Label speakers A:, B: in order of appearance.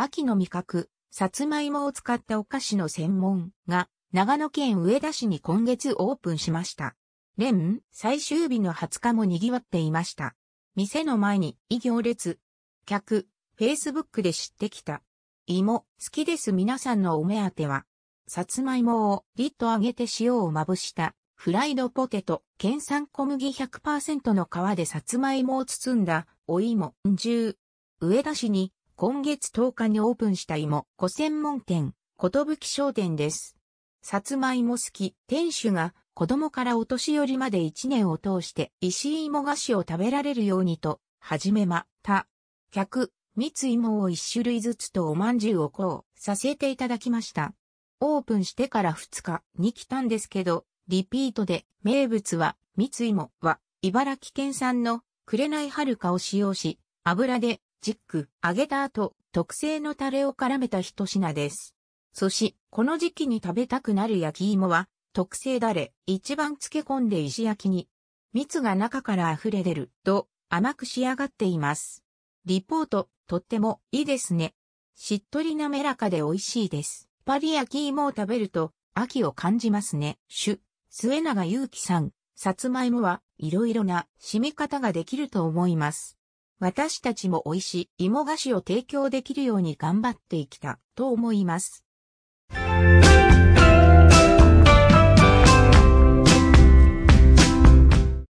A: 秋の味覚、さつまいもを使ったお菓子の専門が、長野県上田市に今月オープンしました。連、最終日の20日も賑わっていました。店の前に、異行列。客、フェイスブックで知ってきた。芋、好きです皆さんのお目当ては、さつまいもをリッと揚げて塩をまぶした、フライドポテト、県産小麦100%の皮でさつまいもを包んだ、お芋、んじゅう。上田市に今月10日にオープンした芋、小専門店、ことぶき商店です。さつまいも好き、店主が子供からお年寄りまで一年を通して石芋菓子を食べられるようにと、始めまた。客、蜜芋を一種類ずつとおまんじゅうをこうさせていただきました。オープンしてから2日に来たんですけど、リピートで名物は蜜芋は茨城県産の紅はるかを使用し、油でじっく揚げた後、特製のタレを絡めた一品です。そし、この時期に食べたくなる焼き芋は、特製だれ、一番漬け込んで石焼きに。蜜が中から溢れ出ると甘く仕上がっています。リポート、とってもいいですね。しっとり滑らかで美味しいです。パリ焼き芋を食べると秋を感じますね。主、末永祐樹さん、さつまいもはいろいろな染み方ができると思います。私たちも美味しい芋菓子を提供できるように頑張っていきたと思います。